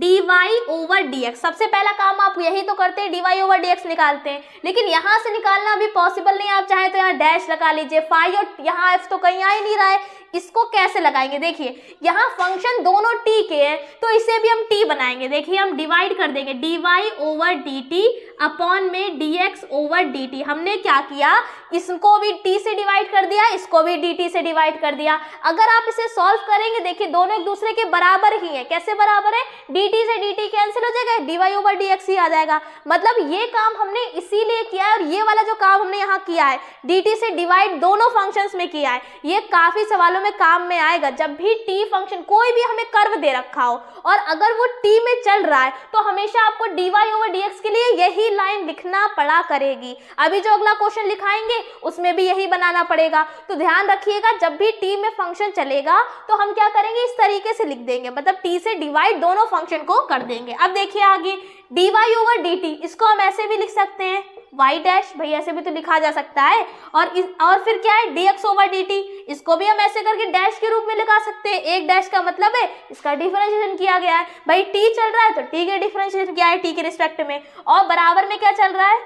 d y over d x सबसे पहला काम आप यही तो करते हैं d y over d x निकालते हैं लेकिन यहाँ से निकालना अभी पॉसिबल नहीं आप चाहें तो यहाँ डैश लगा लीजिए फाइव और यहाँ एफ तो कहीं आ ही नहीं रहा है इसको कैसे लगाएंगे देखिए यहाँ फंक्शन दोनों टी के हैं तो इसे भी हम टी बनाएंगे देखिए हम डिवाइड कर देंगे d y over d t upon में d x over d t हमने क्या किया इसको भी टी से डिवाइड कर दिया इसको भी डी टी से डिवाइड कर दिया अगर आप इसे सॉल्व करेंगे देखिए दोनों एक दूसरे के बराबर ही है कैसे बराबर है डी टी से डी टी कैंसिल हो जाएगा d y over d x ही आ जाएगा मतलब ये काम हमने इसीलिए किया है और ये वाला जो काम हमने यहाँ किया है डी टी से डिवाइड दोनों फंक्शन में किया है ये काफ़ी सवालों हमें काम में आएगा जब भी टी फंक्शन कोई भी हमें कर्व दे रखा हो और अगर वो टी में चल रहा है तो हमेशा आपको डी वाई ओवर डी के लिए यही लाइन लिखना पड़ा करेगी अभी जो अगला क्वेश्चन लिखाएंगे उसमें भी यही बनाना पड़ेगा तो ध्यान रखिएगा जब भी टी में फंक्शन चलेगा तो हम क्या करेंगे इस तरीके से लिख देंगे मतलब टी से डिवाइड दोनों फंक्शन को कर देंगे अब देखिए आगे d y over d t इसको हम ऐसे भी लिख सकते हैं y डैश भाई ऐसे भी तो लिखा जा सकता है और इस और फिर क्या है dx ओवर dt इसको भी हम ऐसे करके डैश के रूप में लिखा सकते हैं एक डैश का मतलब है इसका डिफरेंशिएशन किया गया है भाई t चल रहा है तो t के डिफरेंशिएशन किया है t के रिस्पेक्ट में और बराबर में क्या चल रहा है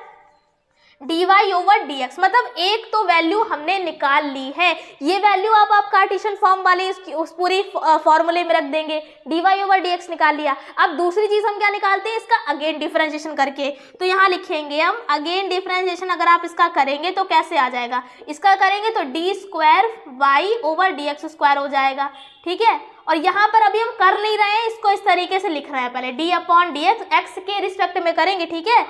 d y over d x मतलब एक तो वैल्यू हमने निकाल ली है ये वैल्यू आप आप कार्टिशन फॉर्म वाले इसकी उस पूरी फॉर्मूले में रख देंगे d y over d x निकाल लिया अब दूसरी चीज़ हम क्या निकालते हैं इसका अगेन डिफ्रेंशिएशन करके तो यहाँ लिखेंगे हम अगेन डिफ्रेंशिएशन अगर आप इसका करेंगे तो कैसे आ जाएगा इसका करेंगे तो d square y over d x square हो जाएगा ठीक है और यहाँ पर अभी हम कर नहीं रहे हैं इसको इस तरीके से लिख रहे हैं पहले d upon d x x के रिस्पेक्ट में करेंगे ठीक है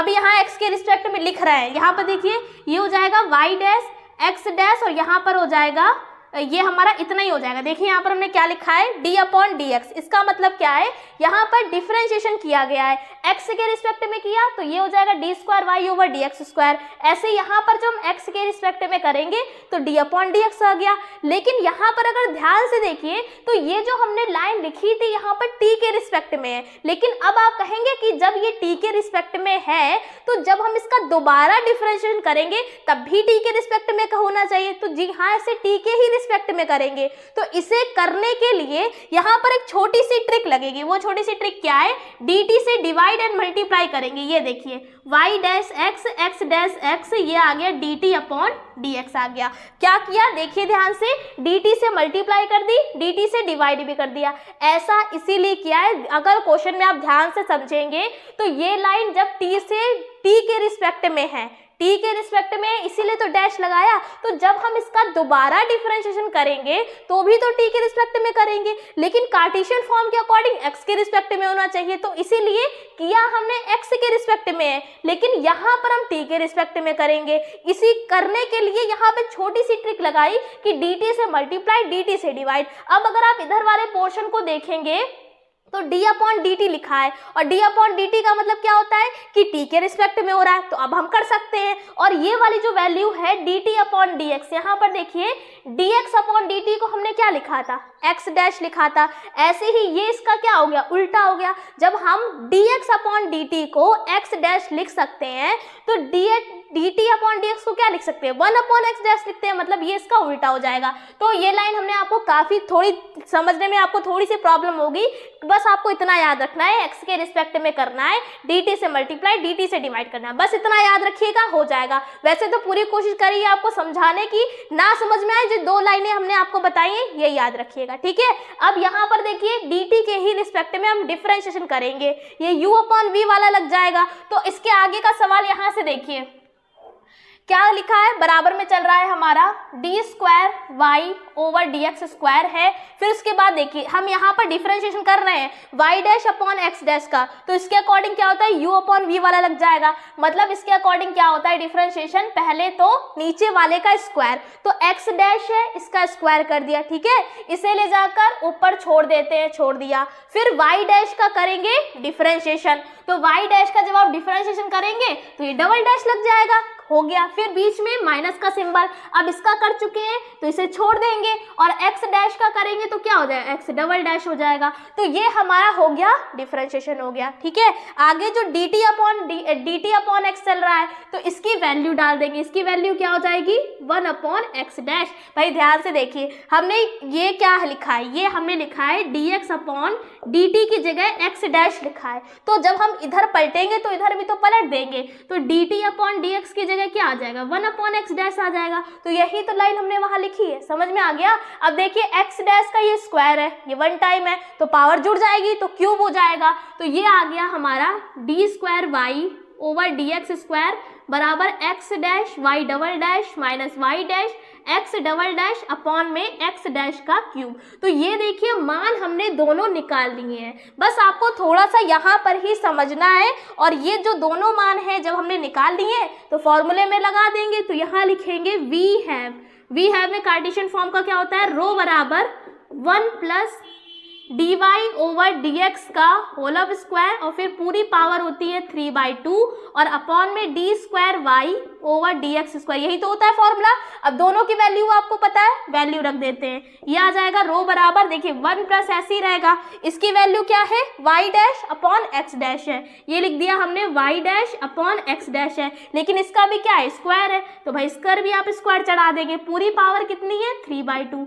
अभी यहाँ एक्स के रिस्पेक्ट में लिख रहे हैं यहाँ पर देखिए ये हो जाएगा वाई डैश एक्स डैश और यहाँ पर हो जाएगा ये हमारा इतना ही हो जाएगा देखिए यहाँ पर हमने क्या लिखा है डी अपॉन डी इसका मतलब क्या है यहाँ पर डिफ्रेंशिएशन किया गया है एक्स के रिस्पेक्ट में किया तो ये हो जाएगा d square y over d x square ऐसे यहाँ पर जो हम एक्स के रिस्पेक्ट में करेंगे तो डी अपॉन डी आ गया लेकिन यहाँ पर अगर ध्यान से देखिए तो ये जो हमने लाइन लिखी थी यहाँ पर टी के रिस्पेक्ट में है लेकिन अब आप कहेंगे कि जब ये टी के रिस्पेक्ट में है तो जब हम इसका दोबारा डिफ्रेंशिएशन करेंगे तब भी टी के रिस्पेक्ट में होना चाहिए तो जी हाँ ऐसे टी के ही रिस्पेक्ट में करेंगे तो इसे करने के लिए यहाँ पर एक छोटी सी ट्रिक लगेगी वो छोटी सी ट्रिक क्या है dt से डिवाइड एंड मल्टीप्लाई करेंगे ये देखिए y dash x x dash x ये आ गया dt टी अपॉन डी आ गया क्या किया देखिए ध्यान से dt से मल्टीप्लाई कर दी dt से डिवाइड भी कर दिया ऐसा इसीलिए किया है अगर क्वेश्चन में आप ध्यान से समझेंगे तो ये लाइन जब t से t के रिस्पेक्ट में है टी के रिस्पेक्ट में इसीलिए तो डैश लगाया तो जब हम इसका दोबारा डिफ्रेंशिएशन करेंगे तो भी तो टी के रिस्पेक्ट में करेंगे लेकिन कार्टिशियन फॉर्म के अकॉर्डिंग एक्स के रिस्पेक्ट में होना चाहिए तो इसीलिए किया हमने एक्स के रिस्पेक्ट में है लेकिन यहाँ पर हम टी के रिस्पेक्ट में करेंगे इसी करने के लिए यहाँ पर छोटी सी ट्रिक लगाई कि डी से मल्टीप्लाई डी से डिवाइड अब अगर आप इधर वाले पोर्शन को देखेंगे तो d अपॉन डी लिखा है और d अपॉन डी का मतलब क्या होता है कि t के रिस्पेक्ट में हो रहा है तो अब हम कर सकते हैं और ये वाली जो वैल्यू है dt अपॉन डी यहाँ पर देखिए dx अपॉन dt को हमने क्या लिखा था एक्स डैश लिखा था ऐसे ही ये इसका क्या हो गया उल्टा हो गया जब हम d x upon d t को एक्स डैश लिख सकते हैं तो d x d t upon d x को क्या लिख सकते हैं वन अपॉन एक्स डैश लिखते हैं मतलब ये इसका उल्टा हो जाएगा तो ये लाइन हमने आपको काफ़ी थोड़ी समझने में आपको थोड़ी सी प्रॉब्लम होगी बस आपको इतना याद रखना है एक्स के रिस्पेक्ट में करना है डी टी से मल्टीप्लाई डी टी से डिवाइड करना है बस इतना याद रखिएगा हो जाएगा वैसे तो पूरी कोशिश करिए आपको समझाने की ना समझ में आए जो दो लाइनें हमने आपको बताई हैं ये याद रखिएगा जाएगा ठीक है अब यहाँ पर देखिए dt के ही रिस्पेक्ट में हम डिफ्रेंशिएशन करेंगे ये u अपॉन v वाला लग जाएगा तो इसके आगे का सवाल यहाँ से देखिए क्या लिखा है बराबर में चल रहा है हमारा d square y over d x square है फिर उसके बाद देखिए हम यहाँ पर डिफ्रेंशिएशन कर रहे हैं y dash upon x dash का तो इसके अकॉर्डिंग क्या होता है यू अपॉन वी वाला लग जाएगा मतलब इसके अकॉर्डिंग क्या होता है डिफ्रेंशिएशन पहले तो नीचे वाले का स्क्वायर तो एक्स डैश है इसका स्क्वायर कर दिया ठीक है इसे ले जाकर ऊपर छोड़ देते हैं छोड़ दिया फिर वाई डैश का करेंगे डिफ्रेंशिएशन तो वाई डैश का जब आप डिफ्रेंशिएशन करेंगे तो ये डबल डैश लग जाएगा हो गया फिर बीच में माइनस का सिंबल अब इसका कर चुके हैं तो इसे छोड़ देंगे और एक्स डैश का करेंगे तो क्या हो जाएगा एक्स डबल डैश हो जाएगा तो ये हमारा हो गया डिफ्रेंशिएशन हो गया ठीक है आगे जो d t upon d t upon x चल रहा है तो इसकी वैल्यू डाल देंगे इसकी वैल्यू क्या हो जाएगी वन अपॉन एक्स डैश भाई ध्यान से देखिए हमने ये क्या लिखा है ये हमने लिखा है d x upon d t की जगह एक्स डैश लिखा है तो जब हम इधर पलटेंगे तो इधर भी तो पलट देंगे तो d t upon d x की जगह जगह क्या आ जाएगा वन अपॉन एक्स डैश आ जाएगा तो यही तो लाइन हमने वहां लिखी है समझ में आ गया अब देखिए एक्स डैश का ये स्क्वायर है ये वन टाइम है तो पावर जुड़ जाएगी तो क्यूब हो जाएगा तो ये आ गया हमारा d square y over d x square बराबर x dash y double dash minus y dash x double dash upon में एक्स डैश का क्यूब तो ये देखिए मान हमने दोनों निकाल लिए हैं बस आपको थोड़ा सा यहाँ पर ही समझना है और ये जो दोनों मान है जब हमने निकाल लिए तो फॉर्मूले में लगा देंगे तो यहाँ लिखेंगे वी हैव वी हैव में कार्टिशन फॉर्म का क्या होता है रो बराबर one plus d y over d x का होल ऑफ स्क्वायर और फिर पूरी पावर होती है थ्री बाई टू और अपॉन में d square y over d x square यही तो होता है फॉर्मूला अब दोनों की वैल्यू आपको पता है वैल्यू रख देते हैं ये आ जाएगा रो बराबर देखिए वन प्लस ऐसे ही रहेगा इसकी वैल्यू क्या है y dash upon x dash है ये लिख दिया हमने y dash upon x dash है लेकिन इसका भी क्या है स्क्वायर है तो भाई इसका भी आप स्क्वायर चढ़ा देंगे पूरी पावर कितनी है थ्री बाई टू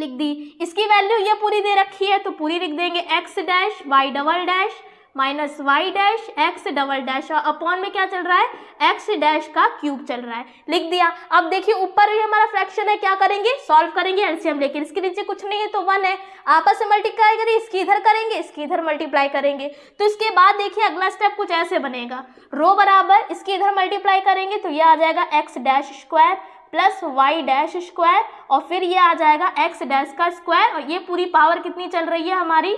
लिख दी इसकी वैल्यू ये पूरी दे रखी है तो पूरी लिख देंगे x dash y double dash minus y dash x double dash और अपॉन में क्या चल रहा है एक्स डैश का क्यूब चल रहा है लिख दिया अब देखिए ऊपर भी हमारा फ्रैक्शन है क्या करेंगे सॉल्व करेंगे एलसीएम लेकिन इसके नीचे कुछ नहीं है तो वन है आपस में मल्टीप्लाई करिए इसकी इधर करेंगे इसकी इधर मल्टीप्लाई करेंगे तो इसके बाद देखिए अगला स्टेप कुछ ऐसे बनेगा रो बराबर इसकी इधर मल्टीप्लाई करेंगे तो यह आ जाएगा x dash square plus y dash square और फिर ये आ जाएगा एक्स डैश का स्क्वायर और ये पूरी पावर कितनी चल रही है हमारी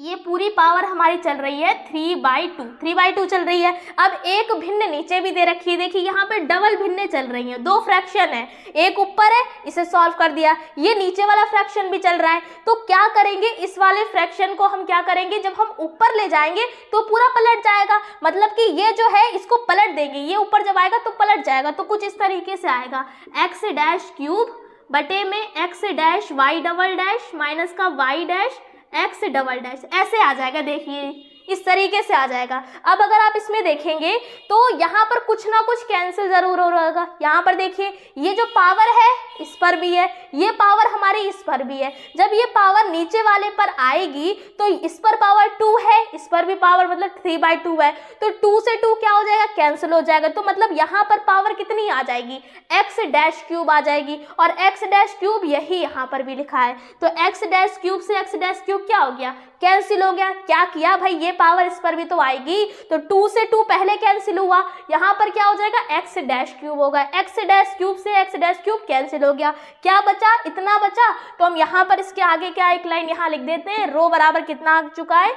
ये पूरी पावर हमारी चल रही है three by two three by two चल रही है अब एक भिन्न नीचे भी दे रखी है देखिए यहाँ पे डबल भिन्न चल रही हैं दो फ्रैक्शन है एक ऊपर है इसे सॉल्व कर दिया ये नीचे वाला फ्रैक्शन भी चल रहा है तो क्या करेंगे इस वाले फ्रैक्शन को हम क्या करेंगे जब हम ऊपर ले जाएंगे तो पूरा पलट जाएगा मतलब कि ये जो है इसको पलट देंगे ये ऊपर जब आएगा तो पलट जाएगा तो कुछ इस तरीके से आएगा एक्स डैश क्यूब बटे में x dash y double dash minus का y dash x double dash ऐसे आ जाएगा देखिए इस तरीके से आ जाएगा अब अगर आप इसमें देखेंगे तो यहाँ पर कुछ ना कुछ कैंसिल ज़रूर हो रहेगा यहाँ पर देखिए ये जो पावर है इस पर भी है ये पावर हमारे इस पर भी है जब ये पावर नीचे वाले पर आएगी तो इस पर पावर टू है इस पर भी पावर मतलब थ्री बाई टू है तो टू से टू क्या हो जाएगा कैंसिल हो जाएगा तो मतलब यहाँ पर पावर कितनी आ जाएगी एक्स डैश क्यूब आ जाएगी और एक्स डैश क्यूब यही यहाँ पर भी लिखा है तो एक्स डैश क्यूब से एक्स डैश क्यूब क्या हो गया कैंसिल हो गया क्या किया भाई ये पावर इस पर भी तो आएगी तो टू से टू पहले कैंसिल हुआ यहाँ पर क्या हो जाएगा एक्स डैश क्यूब होगा एक्स डैश क्यूब से एक्स डैश क्यूब कैंसिल हो गया क्या बचा इतना बचा तो हम यहाँ पर इसके आगे क्या एक लाइन यहाँ लिख देते हैं रो बराबर कितना आ चुका है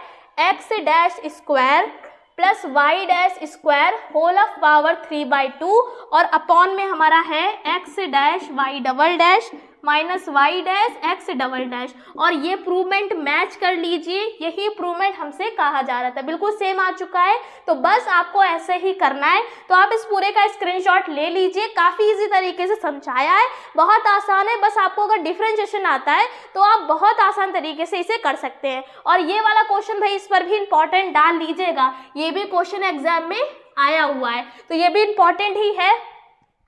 x dash square plus y dash square whole of power three by two और अपॉन में हमारा है x dash y double dash minus y dash x double dash और ये प्रूवमेंट मैच कर लीजिए यही प्रूवमेंट हमसे कहा जा रहा था बिल्कुल सेम आ चुका है तो बस आपको ऐसे ही करना है तो आप इस पूरे का स्क्रीनशॉट ले लीजिए काफ़ी इजी तरीके से समझाया है बहुत आसान है बस आपको अगर डिफ्रेंशिएशन आता है तो आप बहुत आसान तरीके से इसे कर सकते हैं और ये वाला क्वेश्चन भाई इस पर भी इंपॉर्टेंट डाल लीजिएगा ये भी क्वेश्चन एग्जाम में आया हुआ है तो ये भी इंपॉर्टेंट ही है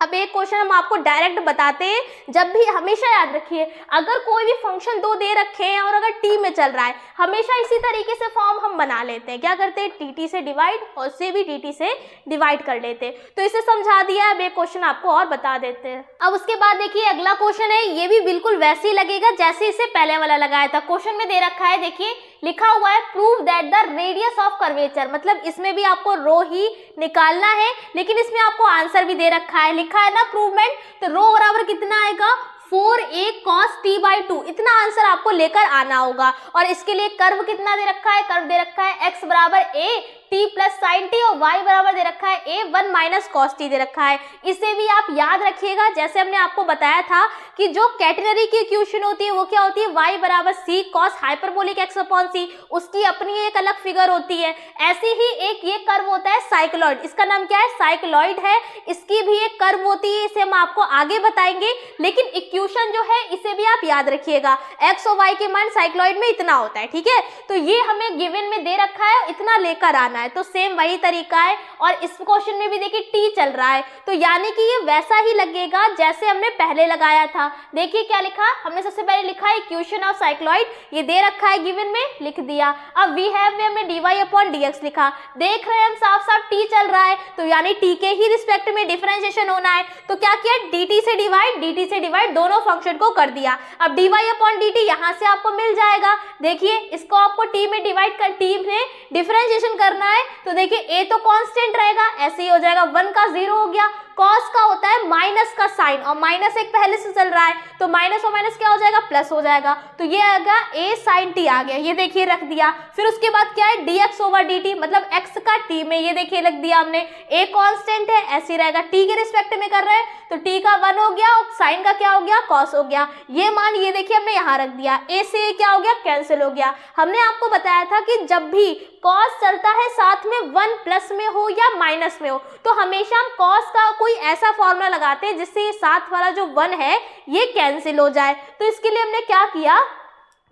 अब एक क्वेश्चन हम आपको डायरेक्ट बताते हैं जब भी हमेशा याद रखिए अगर कोई भी फंक्शन दो दे रखे हैं और अगर टी में चल रहा है हमेशा इसी तरीके से फॉर्म हम बना लेते हैं क्या करते हैं टी टी से डिवाइड और से भी टी टी से डिवाइड कर लेते हैं तो इसे समझा दिया अब एक क्वेश्चन आपको और बता देते हैं अब उसके बाद देखिए अगला क्वेश्चन है ये भी बिल्कुल वैसे ही लगेगा जैसे इसे पहले वाला लगाया था क्वेश्चन में दे रखा है देखिए लिखा हुआ है prove that the radius of curvature मतलब इसमें भी आपको रो ही निकालना है लेकिन इसमें आपको आंसर भी दे रखा है लिखा है ना प्रूवमेंट तो रो बराबर कितना आएगा four a cos t by two इतना आंसर आपको लेकर आना होगा और इसके लिए कर्व कितना दे रखा है कर्व दे रखा है एक्स बराबर a t plus sine t और वाई बराबर दे रखा है a one minus cos t दे रखा है इसे भी आप याद रखिएगा जैसे हमने आपको बताया था कि जो कैटनरी की इक्वेशन होती है वो क्या होती है y बराबर c cos hyperbolic x upon c उसकी अपनी एक अलग फिगर होती है ऐसे ही एक ये कर्व होता है साइक्लॉइड इसका नाम क्या है साइक्लॉइड है इसकी भी एक कर्व होती है इसे हम आपको आगे बताएंगे लेकिन इक्वेशन जो है इसे भी आप याद रखिएगा एक्स और वाई के मान साइक्लॉइड में इतना होता है ठीक है तो ये हमें गिवन में दे रखा है इतना लेकर आना है तो सेम वही तरीका है और इस क्वेश्चन में भी देखिए टी चल रहा है तो यानी कि ये वैसा ही लगेगा जैसे हमने पहले लगाया था था देखिए क्या लिखा हमने सबसे पहले लिखा है इक्वेशन ऑफ साइक्लॉइड ये दे रखा है गिवन में लिख दिया अब वी हैव में हमने डी वाई अपॉन डी लिखा देख रहे हैं हम साफ साफ टी चल रहा है तो यानी टी के ही रिस्पेक्ट में डिफरेंशिएशन होना है तो क्या किया डी से डिवाइड डी से डिवाइड दोनों फंक्शन को कर दिया अब d y upon d t से आपको मिल जाएगा देखिए इसको आपको टी में डिवाइड कर टी में डिफरेंशिएशन करना है तो देखिए ए तो कॉन्स्टेंट रहेगा ऐसे ही हो जाएगा वन का जीरो हो गया कॉस का होता है माइनस का साइन और माइनस एक पहले से चल रहा है तो माइनस और माइनस क्या हो जाएगा प्लस हो जाएगा तो ये आएगा ए साइन टी आ गया ये देखिए रख दिया फिर उसके बाद क्या है d x over d t मतलब एक्स का टी में ये देखिए रख दिया हमने ए कॉन्स्टेंट है ऐसे रहेगा टी के रिस्पेक्ट में कर रहे हैं तो टी का वन हो गया और साइन का क्या हो गया कॉस हो गया ये मान ये देखिए हमने यहाँ रख दिया ए से क्या हो गया कैंसिल हो गया हमने आपको बताया था कि जब भी कॉस चलता है साथ में वन प्लस में हो या माइनस में हो तो हमेशा हम कॉस का कोई कोई ऐसा फॉर्मूला लगाते हैं जिससे ये सात वाला जो वन है ये कैंसिल हो जाए तो इसके लिए हमने क्या किया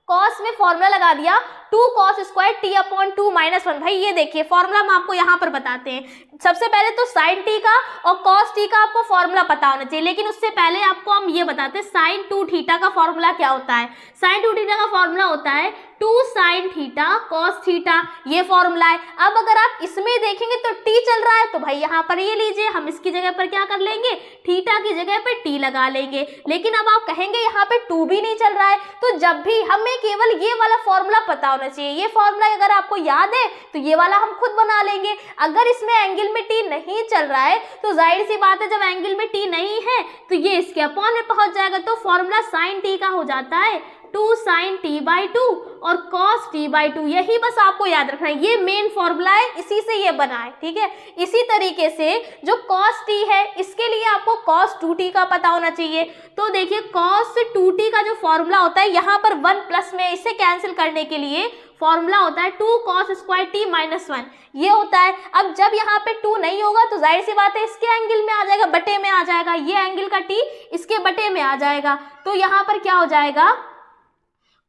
कॉस में फॉर्मूला लगा दिया two cos square t upon two minus one भाई ये देखिए फॉर्मूला हम आपको यहाँ पर बताते हैं सबसे पहले तो साइन टी का और कॉस टी का आपको फॉर्मूला पता होना चाहिए लेकिन उससे पहले आपको हम ये बताते हैं साइन टू थीटा का फॉर्मूला क्या होता है साइन टू थीटा का फॉर्मूला होता है two sine theta cos theta ये फॉर्मूला है अब अगर आप इसमें देखेंगे तो टी चल रहा है तो भाई यहाँ पर ये लीजिए हम इसकी जगह पर क्या कर लेंगे थीटा की जगह पर टी लगा लेंगे लेकिन अब आप कहेंगे यहाँ पे टू भी नहीं चल रहा है तो जब भी हमें केवल ये वाला फॉर्मूला पता होना होना चाहिए ये फॉर्मूला अगर आपको याद है तो ये वाला हम खुद बना लेंगे अगर इसमें एंगल में टी नहीं चल रहा है तो जाहिर सी बात है जब एंगल में टी नहीं है तो ये इसके अपॉन में पहुंच जाएगा तो फॉर्मूला साइन टी का हो जाता है two sine t by two और कॉस टी बाई टू यही बस आपको याद रखना है ये मेन फॉर्मूला है इसी से ये बना है ठीक है इसी तरीके से जो कॉस टी है इसके लिए आपको कॉस टू टी का पता होना चाहिए तो देखिए कॉस टू टी का जो फॉर्मूला होता है यहाँ पर वन प्लस में इसे कैंसिल करने के लिए फॉर्मूला होता है two cos square t minus one ये होता है अब जब यहाँ पे टू नहीं होगा तो जाहिर सी बात है इसके एंगल में आ जाएगा बटे में आ जाएगा ये एंगल का टी इसके बटे में आ जाएगा तो यहाँ पर क्या हो जाएगा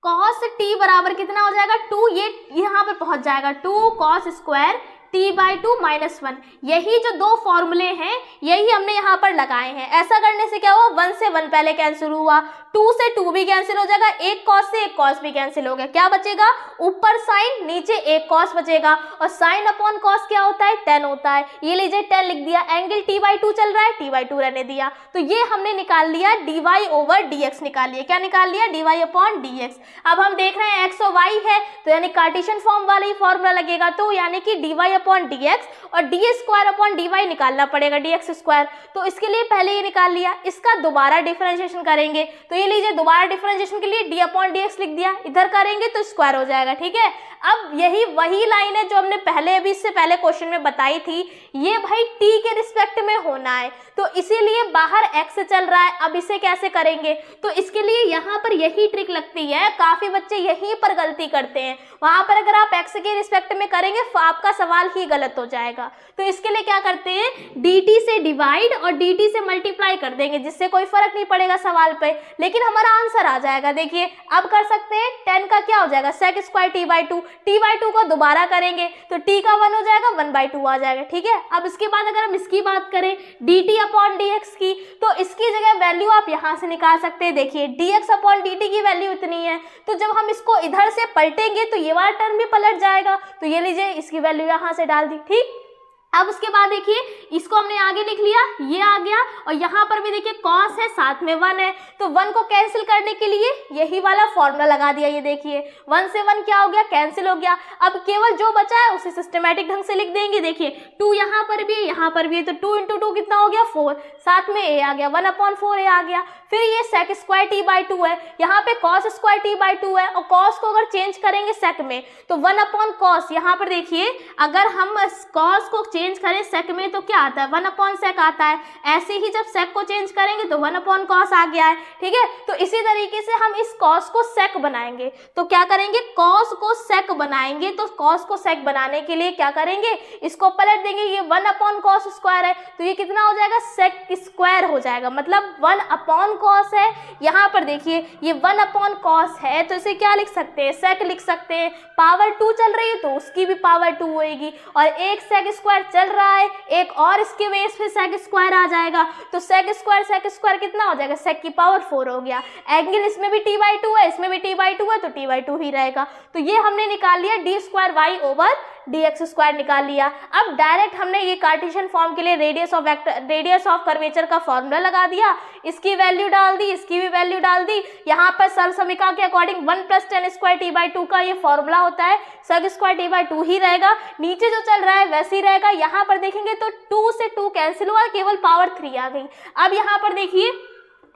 कॉस टी बराबर कितना हो जाएगा टू ये यहाँ पर पहुंच जाएगा two cos square t by two minus one यही जो दो फॉर्मूले हैं यही हमने यहाँ पर लगाए हैं ऐसा करने से क्या हुआ वन से वन पहले कैंसिल हुआ टू से टू भी कैंसिल हो जाएगा एक कॉस से एक कॉस भी कैंसिल हो गया क्या बचेगा ऊपर साइन नीचे एक कॉस बचेगा और साइन अपॉन कॉस क्या होता है टेन होता है ये लीजिए टेन लिख दिया एंगल टी बाई टू चल रहा है टी बाई टू रहने दिया तो ये हमने निकाल लिया d y over d x निकाल लिया क्या निकाल लिया d y upon d x अब हम देख रहे हैं एक्स और वाई है तो यानी कार्टिशन फॉर्म वाला ही फॉर्मूला लगेगा तो यानी कि डी वाई अपॉन डी और डी स्क्वायर अपॉन डी निकालना पड़ेगा डी स्क्वायर तो इसके लिए पहले ये निकाल लिया इसका दोबारा डिफ्रेंशिएशन करेंगे तो ये लीजिए दोबारा डिफ्रेंशिएशन के लिए डी अपॉन डी लिख दिया इधर करेंगे तो स्क्वायर हो जाएगा ठीक है अब यही वही लाइन है जो हमने पहले अभी इससे पहले क्वेश्चन में बताई थी ये भाई टी के रिस्पेक्ट में होना है तो इसीलिए बाहर एक्स चल रहा है अब इसे कैसे करेंगे तो इसके लिए यहाँ पर यही ट्रिक लगती है काफी बच्चे यहीं पर गलती करते हैं वहां पर अगर आप एक्स के रिस्पेक्ट में करेंगे तो आपका सवाल ही गलत हो जाएगा तो इसके लिए क्या करते हैं डी से डिवाइड और डी से मल्टीप्लाई कर देंगे जिससे कोई फर्क नहीं पड़ेगा सवाल पे लेकिन हमारा आंसर आ जाएगा देखिए अब कर सकते हैं टेन का क्या हो जाएगा sec square t by two t by two को दोबारा करेंगे तो टी का वन हो जाएगा वन बाई टू आ जाएगा ठीक है अब इसके बाद अगर हम इसकी बात करें d t upon d x की तो इसकी जगह वैल्यू आप यहां से निकाल सकते हैं देखिए d x upon d t की वैल्यू इतनी है तो जब हम इसको इधर से पलटेंगे तो ये वाला टर्म भी पलट जाएगा तो ये लीजिए इसकी वैल्यू यहाँ से डाल दी ठीक अब उसके बाद देखिए इसको हमने आगे लिख लिया ये आ गया और यहाँ पर भी देखिए कॉस है साथ में वन है तो वन को कैंसिल करने के लिए यही वाला फॉर्मूला लगा दिया ये देखिए वन से वन क्या हो गया कैंसिल हो गया अब केवल जो बचा है उसे सिस्टमेटिक ढंग से लिख देंगे देखिए टू यहाँ पर भी यहाँ पर भी है तो टू इंटू टू कितना हो गया फोर साथ में ए आ गया वन अपॉन फोर ए आ गया फिर ये sec square t by two है यहाँ पे cos square t by two है और कॉस को अगर चेंज करेंगे सेक में तो वन अपॉन कॉस यहाँ पर देखिए अगर हम कॉस को चेंज चेंज करें सेक में तो क्या आता है वन अपॉन सेक आता है ऐसे ही जब सेक को चेंज करेंगे तो वन अपॉन कॉस आ गया है ठीक है तो इसी तरीके से हम इस कॉस को सेक बनाएंगे तो क्या करेंगे कॉस को सेक बनाएंगे तो कॉस को सेक बनाने के लिए क्या करेंगे इसको पलट देंगे ये वन अपॉन कॉस स्क्वायर है तो ये कितना हो जाएगा सेक स्क्वायर हो जाएगा मतलब वन अपॉन कॉस है यहाँ पर देखिए ये वन अपॉन कॉस है तो इसे क्या लिख सकते हैं सेक लिख सकते हैं पावर टू चल रही है तो उसकी भी पावर टू होएगी और एक सेक स्क्वायर चल रहा है एक और इसके बेस पे सेक स्क्वायर आ जाएगा तो सेक स्क्वायर सेक स्क्वायर कितना हो जाएगा सेक की पावर फोर हो गया एंगल इसमें भी टी बाई टू है इसमें भी टी बाई टू है तो टी बाई टू ही रहेगा तो ये हमने निकाल लिया d square y over d x square निकाल लिया अब डायरेक्ट हमने ये कार्टेशियन फॉर्म के लिए radius of vector radius of curvature का फॉर्मूला लगा दिया इसकी वैल्यू डाल दी इसकी भी वैल्यू डाल दी यहाँ पर सर समीका के according one plus tan square t by two का ये फॉर्मूला होता है sec square t by two ही रहेगा नीचे जो चल रहा है वैसे ही रहेगा यहाँ पर देखेंगे तो टू से टू कैंसिल हुआ केवल पावर थ्री आ गई अब यहाँ पर देखिए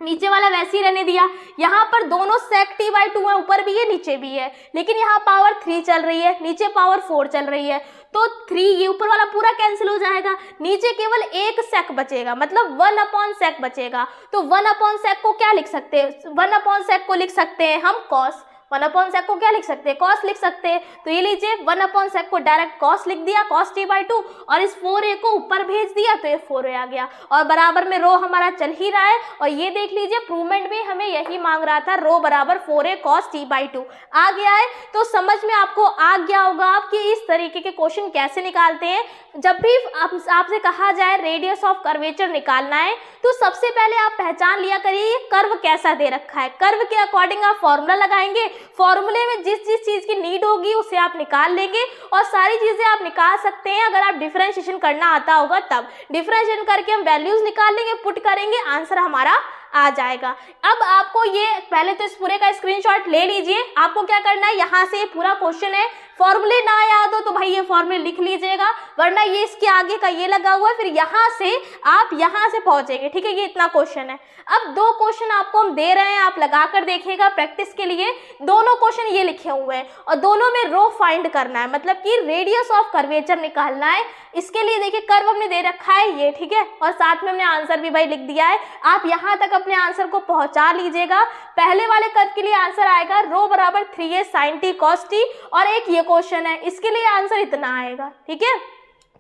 नीचे वाला वैसे ही रहने दिया यहाँ पर दोनों सेक टी बाई टू है ऊपर भी है नीचे भी है लेकिन यहाँ पावर थ्री चल रही है नीचे पावर फोर चल रही है तो थ्री ये ऊपर वाला पूरा कैंसिल हो जाएगा नीचे केवल एक सेक बचेगा मतलब वन अपॉन सेक बचेगा तो वन अपॉन सेक को क्या लिख सकते हैं वन अपॉन सेक को लिख सकते हैं हम कॉस वन अपॉन सेक को क्या लिख सकते हैं कॉस लिख सकते हैं तो ये लीजिए वन अपॉन सेक को डायरेक्ट कॉस लिख दिया कॉस टी बाई टू और इस फोर ए को ऊपर भेज दिया तो ये फोर ए आ गया और बराबर में रो हमारा चल ही रहा है और ये देख लीजिए प्रूवमेंट भी हमें यही मांग रहा था रो बराबर four a cos t by two आ गया है तो समझ में आपको आ गया होगा आप कि इस तरीके के क्वेश्चन कैसे निकालते हैं जब भी आपसे कहा जाए रेडियस ऑफ कर्वेचर निकालना है तो सबसे पहले आप पहचान लिया करिए ये कर्व कैसा दे रखा है कर्व के अकॉर्डिंग आप फॉर्मूला लगाएंगे फॉर्मूले में जिस जिस चीज़ की नीड होगी उसे आप निकाल लेंगे और सारी चीज़ें आप निकाल सकते हैं अगर आप डिफ्रेंशिएशन करना आता होगा तब डिफ्रेंशिएशन करके हम वैल्यूज़ निकाल लेंगे पुट करेंगे आंसर हमारा आ जाएगा अब आपको ये पहले तो इस पूरे का स्क्रीनशॉट ले लीजिए आपको क्या करना है यहाँ से पूरा क्वेश्चन है फॉर्मूले ना याद हो तो भाई ये फॉर्मूले लिख लीजिएगा वरना ये इसके आगे का ये लगा हुआ है फिर यहाँ से आप यहाँ से पहुँचेंगे ठीक है ये इतना क्वेश्चन है अब दो क्वेश्चन आपको हम दे रहे हैं आप लगा कर देखिएगा प्रैक्टिस के लिए दोनों क्वेश्चन ये लिखे हुए हैं और दोनों में रो फाइंड करना है मतलब कि रेडियस ऑफ कर्वेचर निकालना है इसके लिए देखिए कर्व हमने दे रखा है ये ठीक है और साथ में हमने आंसर भी भाई लिख दिया है आप यहाँ तक अपने आंसर को पहुंचा लीजिएगा पहले वाले कर्व के लिए आंसर आएगा रो बराबर three a sine t cos t और एक ये क्वेश्चन है इसके लिए आंसर इतना आएगा ठीक है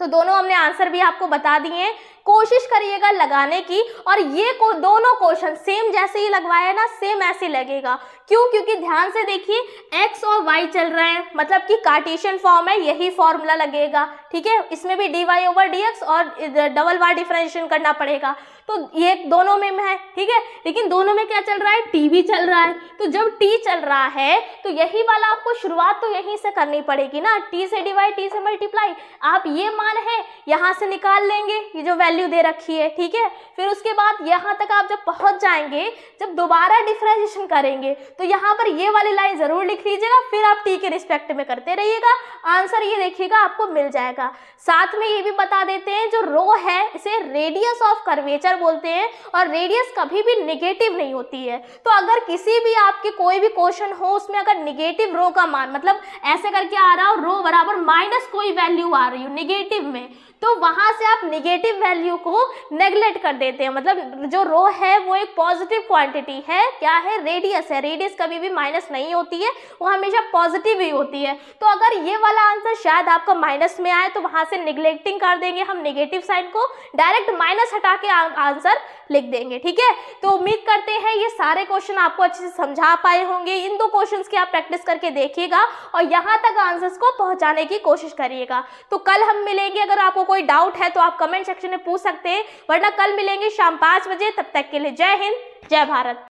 तो दोनों हमने आंसर भी आपको बता दिए हैं कोशिश करिएगा लगाने की और ये को दोनों क्वेश्चन सेम जैसे ही लगवाया ना सेम ऐसे लगेगा क्यों क्योंकि ध्यान से देखिए एक्स और वाई चल रहे हैं मतलब कि कार्टेशियन फॉर्म है यही फॉर्मूला लगेगा ठीक है इसमें भी d y over d x और डबल वाई डिफरेंशिएशन करना पड़ेगा तो ये दोनों में है ठीक है लेकिन दोनों में क्या चल रहा है टी भी चल रहा है तो जब टी चल रहा है तो यही वाला आपको शुरुआत तो यहीं से करनी पड़ेगी ना टी से डिवाइड टी से मल्टीप्लाई आप ये मान है यहाँ से निकाल लेंगे ये जो वैल्यू दे रखी है ठीक है फिर उसके बाद यहाँ तक आप जब पहुंच जाएंगे जब दोबारा डिफ्रेंशिएशन करेंगे तो यहाँ पर ये वाली लाइन ज़रूर लिख लीजिएगा फिर आप टी के रिस्पेक्ट में करते रहिएगा आंसर ये देखिएगा आपको मिल जाएगा साथ में ये भी बता देते हैं जो रो है इसे रेडियस ऑफ कर्वेचर बोलते हैं और रेडियस कभी भी निगेटिव नहीं होती है तो अगर किसी भी आपके कोई भी क्वेश्चन हो उसमें अगर निगेटिव रो का मान मतलब ऐसे करके आ रहा हो रो बराबर माइनस कोई वैल्यू आ रही हो निगेटिव में तो वहां से आप निगेटिव वैल्यू को नेग्लेक्ट कर देते हैं मतलब जो रो है वो एक पॉजिटिव क्वांटिटी है क्या है रेडियस है रेडियस कभी भी माइनस नहीं होती है वो हमेशा पॉजिटिव ही होती है तो अगर ये वाला आंसर शायद आपका माइनस में आए तो वहां से निगलेक्टिंग कर देंगे हम निगेटिव साइन को डायरेक्ट माइनस हटा के आंसर लिख देंगे ठीक है तो उम्मीद करते हैं ये सारे क्वेश्चन आपको अच्छे से समझा पाए होंगे इन दो क्वेश्चन की आप प्रैक्टिस करके देखिएगा और यहाँ तक आंसर्स को पहुँचाने की कोशिश करिएगा तो कल हम मिलेंगे अगर आपको कोई डाउट है तो आप कमेंट सेक्शन में पूछ सकते हैं वरना कल मिलेंगे शाम पाँच बजे तब तक के लिए जय हिंद जय भारत